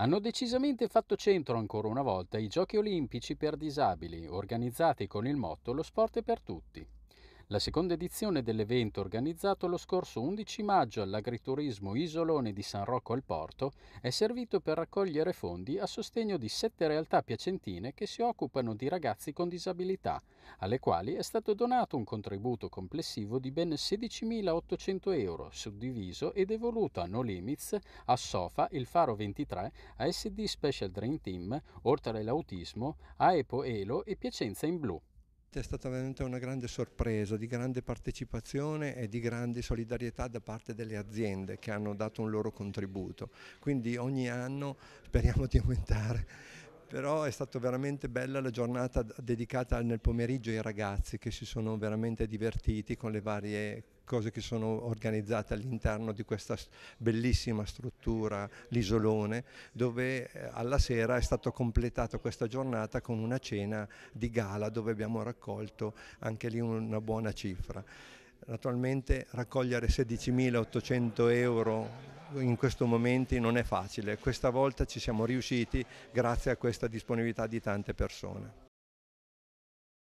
hanno decisamente fatto centro ancora una volta i Giochi olimpici per disabili, organizzati con il motto Lo sport è per tutti la seconda edizione dell'evento organizzato lo scorso 11 maggio all'agriturismo Isolone di San Rocco al Porto è servito per raccogliere fondi a sostegno di sette realtà piacentine che si occupano di ragazzi con disabilità, alle quali è stato donato un contributo complessivo di ben 16.800 euro, suddiviso ed evoluto a No Limits, a Sofa, il Faro 23, a SD Special Dream Team, oltre all'autismo, a Epo Elo e Piacenza in Blu è stata veramente una grande sorpresa, di grande partecipazione e di grande solidarietà da parte delle aziende che hanno dato un loro contributo. Quindi ogni anno speriamo di aumentare però è stata veramente bella la giornata dedicata nel pomeriggio ai ragazzi che si sono veramente divertiti con le varie cose che sono organizzate all'interno di questa bellissima struttura, l'isolone, dove eh, alla sera è stata completata questa giornata con una cena di gala dove abbiamo raccolto anche lì una buona cifra. Naturalmente raccogliere 16.800 euro in questo momento non è facile. Questa volta ci siamo riusciti grazie a questa disponibilità di tante persone.